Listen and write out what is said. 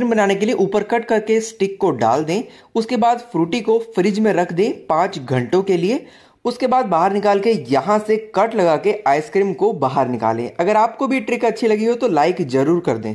ice cream बनाने के लिए ऊपर कट करके स्टिक को डाल दें उसके बाद फ्रूटी को फ्रिज में रख दें पाँच घंटों के लिए उसके बाद बाहर निकाल के यहाँ से कट लगा के आइसक्रीम को बाहर निकालें अगर आपको भी ट्रिक अच्छी लगी हो तो लाइक ज़रूर कर दें